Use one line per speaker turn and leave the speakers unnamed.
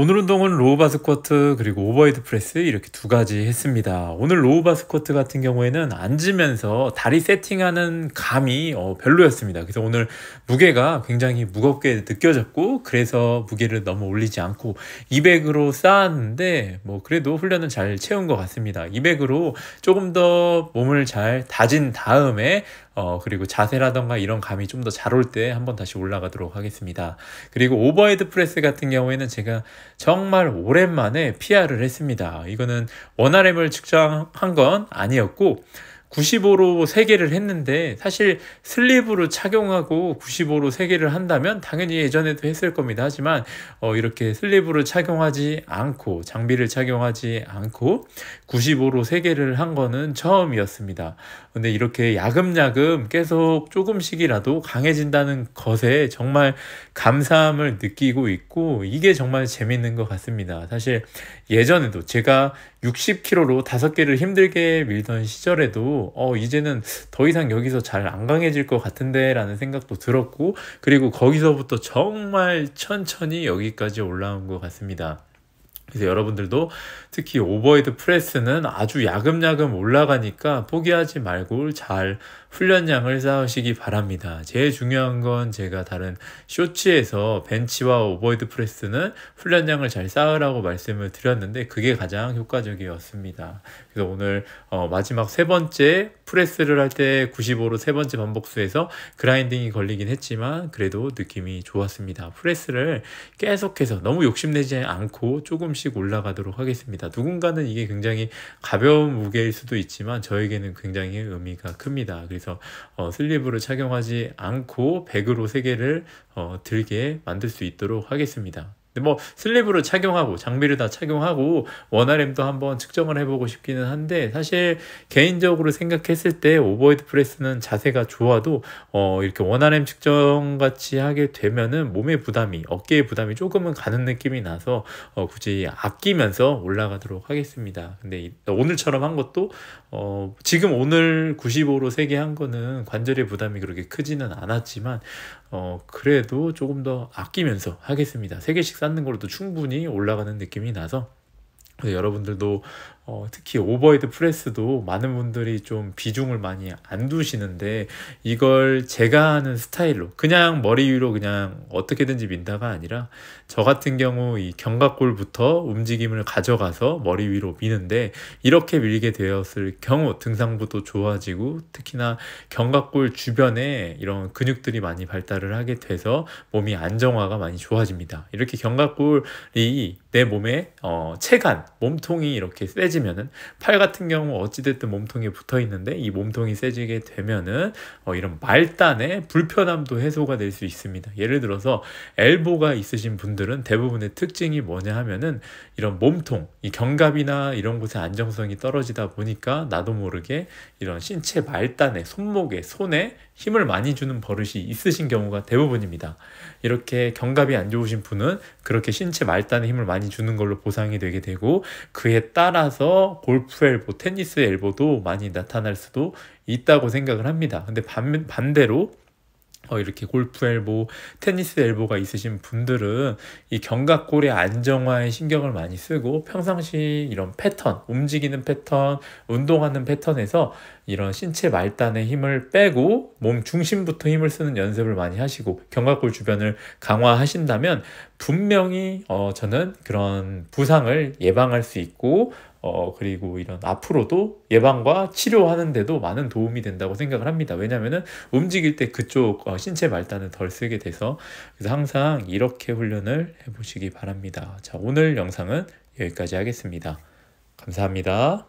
오늘 운동은 로우바 스쿼트 그리고 오버헤드 프레스 이렇게 두 가지 했습니다. 오늘 로우바 스쿼트 같은 경우에는 앉으면서 다리 세팅하는 감이 어, 별로였습니다. 그래서 오늘 무게가 굉장히 무겁게 느껴졌고 그래서 무게를 너무 올리지 않고 200으로 쌓았는데 뭐 그래도 훈련은 잘 채운 것 같습니다. 200으로 조금 더 몸을 잘 다진 다음에 어, 그리고 자세라던가 이런 감이 좀 더 잘 올 때 한번 다시 올라가도록 하겠습니다. 그리고 오버헤드 프레스 같은 경우에는 제가 정말 오랜만에 PR을 했습니다. 이거는 원RM을 측정한 건 아니었고 95로 3개를 했는데 사실 슬립으로 착용하고 95로 3개를 한다면 당연히 예전에도 했을 겁니다. 하지만 어 이렇게 슬립으로 착용하지 않고 장비를 착용하지 않고 95로 3개를한 거는 처음이었습니다. 근데 이렇게 야금야금 계속 조금씩이라도 강해진다는 것에 정말 감사함을 느끼고 있고 이게 정말 재밌는 것 같습니다. 사실 예전에도 제가 60kg로 5 개를 힘들게 밀던 시절에도 어 이제는 더 이상 여기서 잘 안 강해질 것 같은데라는 생각도 들었고 그리고 거기서부터 정말 천천히 여기까지 올라온 것 같습니다. 그래서 여러분들도 특히 오버헤드 프레스는 아주 야금야금 올라가니까 포기하지 말고 잘 훈련량을 쌓으시기 바랍니다. 제일 중요한 건 제가 다른 쇼츠에서 벤치와 오버헤드 프레스는 훈련량을 잘 쌓으라고 말씀을 드렸는데 그게 가장 효과적이었습니다. 그래서 오늘 어 마지막 세 번째 프레스를 할 때 95로 세 번째 반복수에서 그라인딩이 걸리긴 했지만 그래도 느낌이 좋았습니다. 프레스를 계속해서 너무 욕심내지 않고 조금씩 조금씩 올라가도록 하겠습니다. 누군가는 이게 굉장히 가벼운 무게일 수도 있지만 저에게는 굉장히 의미가 큽니다. 그래서 어, 슬립으로 착용하지 않고 1으로 세개를 어, 들게 만들 수 있도록 하겠습니다. 네, 뭐 슬립으로 착용하고 장비를 다 착용하고 원활함도 한번 측정을 해보고 싶기는 한데 사실 개인적으로 생각했을 때 오버헤드 프레스는 자세가 좋아도 어 이렇게 원활함 측정 같이 하게 되면은 몸의 부담이 어깨의 부담이 조금은 가는 느낌이 나서 어 굳이 아끼면서 올라가도록 하겠습니다. 근데 오늘처럼 한 것도 어 지금 오늘 95로 세게한 거는 관절의 부담이 그렇게 크지는 않았지만 어 그래도 조금 더 아끼면서 하겠습니다. 세 개씩 사 쌓는 걸로도 충분히 올라가는 느낌이 나서 여러분들도 어, 특히 오버헤드 프레스도 많은 분들이 좀 비중을 많이 안 두시는데 이걸 제가 하는 스타일로 그냥 머리 위로 그냥 어떻게든지 민다가 아니라 저 같은 경우 이 견갑골부터 움직임을 가져가서 머리 위로 미는데 이렇게 밀게 되었을 경우 등상부도 좋아지고 특히나 견갑골 주변에 이런 근육들이 많이 발달을 하게 돼서 몸이 안정화가 많이 좋아집니다. 이렇게 견갑골이 내 몸의 어, 체간, 몸통이 이렇게 세지 세지면은 팔 같은 경우 어찌됐든 몸통에 붙어 있는데 이 몸통이 세지게 되면은 어 이런 말단의 불편함도 해소가 될 수 있습니다. 예를 들어서 엘보가 있으신 분들은 대부분의 특징이 뭐냐 하면은 이런 몸통, 이 견갑이나 이런 곳의 안정성이 떨어지다 보니까 나도 모르게 이런 신체 말단의 손목에 손에 힘을 많이 주는 버릇이 있으신 경우가 대부분입니다. 이렇게 경갑이 안 좋으신 분은 그렇게 신체 말단에 힘을 많이 주는 걸로 보상이 되게 되고 그에 따라서 골프 엘보, 테니스 엘보도 많이 나타날 수도 있다고 생각을 합니다. 근데 반, 반대로 어, 이렇게 골프 엘보, 테니스 엘보가 있으신 분들은 이 견갑골의 안정화에 신경을 많이 쓰고 평상시 이런 패턴, 움직이는 패턴, 운동하는 패턴에서 이런 신체 말단의 힘을 빼고 몸 중심부터 힘을 쓰는 연습을 많이 하시고 견갑골 주변을 강화하신다면 분명히 어, 저는 그런 부상을 예방할 수 있고 어, 그리고 이런 앞으로도 예방과 치료하는데도 많은 도움이 된다고 생각을 합니다. 왜냐면은 움직일 때 그쪽 어, 신체 발단을덜 쓰게 돼서 그래서 항상 이렇게 훈련을 해보시기 바랍니다. 자, 오늘 영상은 여기까지 하겠습니다. 감사합니다.